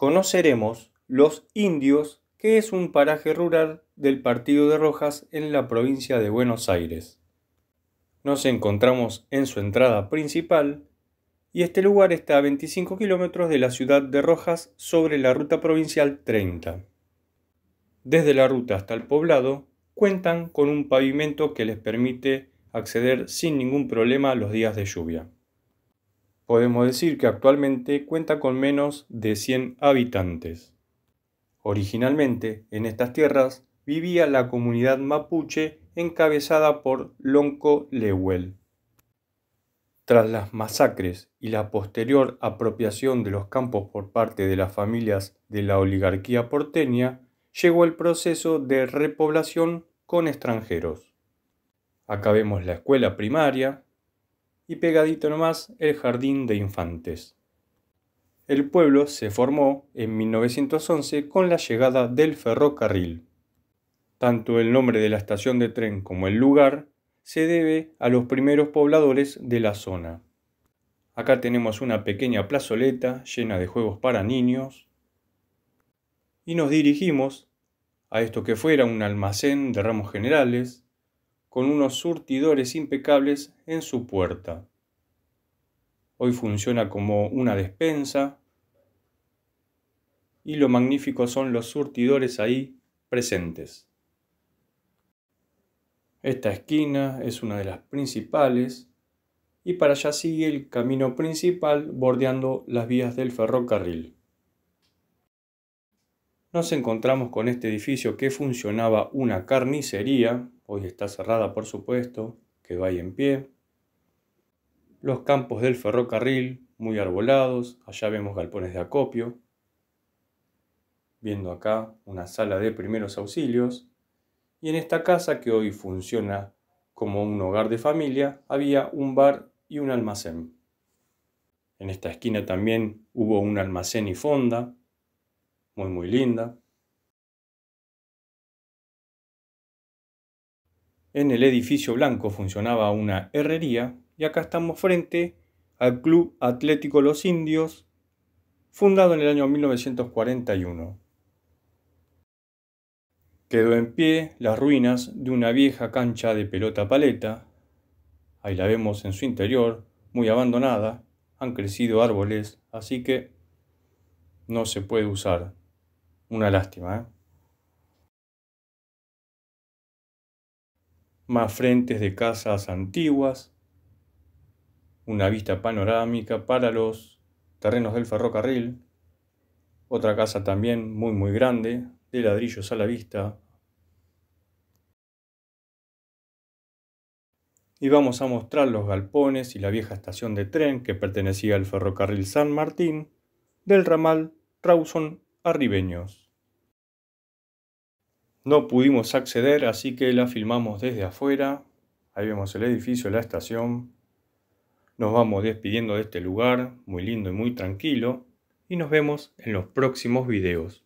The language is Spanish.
conoceremos Los Indios, que es un paraje rural del Partido de Rojas en la provincia de Buenos Aires. Nos encontramos en su entrada principal y este lugar está a 25 kilómetros de la ciudad de Rojas sobre la ruta provincial 30. Desde la ruta hasta el poblado cuentan con un pavimento que les permite acceder sin ningún problema los días de lluvia podemos decir que actualmente cuenta con menos de 100 habitantes. Originalmente, en estas tierras vivía la comunidad mapuche encabezada por Lonco Lewel. Tras las masacres y la posterior apropiación de los campos por parte de las familias de la oligarquía porteña, llegó el proceso de repoblación con extranjeros. Acabemos la escuela primaria, y pegadito nomás el Jardín de Infantes. El pueblo se formó en 1911 con la llegada del ferrocarril. Tanto el nombre de la estación de tren como el lugar se debe a los primeros pobladores de la zona. Acá tenemos una pequeña plazoleta llena de juegos para niños. Y nos dirigimos a esto que fuera un almacén de ramos generales, con unos surtidores impecables en su puerta. Hoy funciona como una despensa. Y lo magnífico son los surtidores ahí presentes. Esta esquina es una de las principales y para allá sigue el camino principal bordeando las vías del ferrocarril. Nos encontramos con este edificio que funcionaba una carnicería, hoy está cerrada por supuesto, que va ahí en pie, los campos del ferrocarril, muy arbolados, allá vemos galpones de acopio, viendo acá una sala de primeros auxilios, y en esta casa que hoy funciona como un hogar de familia, había un bar y un almacén. En esta esquina también hubo un almacén y fonda, muy muy linda. En el edificio blanco funcionaba una herrería y acá estamos frente al Club Atlético Los Indios, fundado en el año 1941. Quedó en pie las ruinas de una vieja cancha de pelota paleta. Ahí la vemos en su interior, muy abandonada. Han crecido árboles, así que no se puede usar. Una lástima, ¿eh? más frentes de casas antiguas, una vista panorámica para los terrenos del ferrocarril, otra casa también muy muy grande, de ladrillos a la vista. Y vamos a mostrar los galpones y la vieja estación de tren que pertenecía al ferrocarril San Martín del ramal Rawson a Ribeños. No pudimos acceder, así que la filmamos desde afuera. Ahí vemos el edificio, la estación. Nos vamos despidiendo de este lugar, muy lindo y muy tranquilo. Y nos vemos en los próximos videos.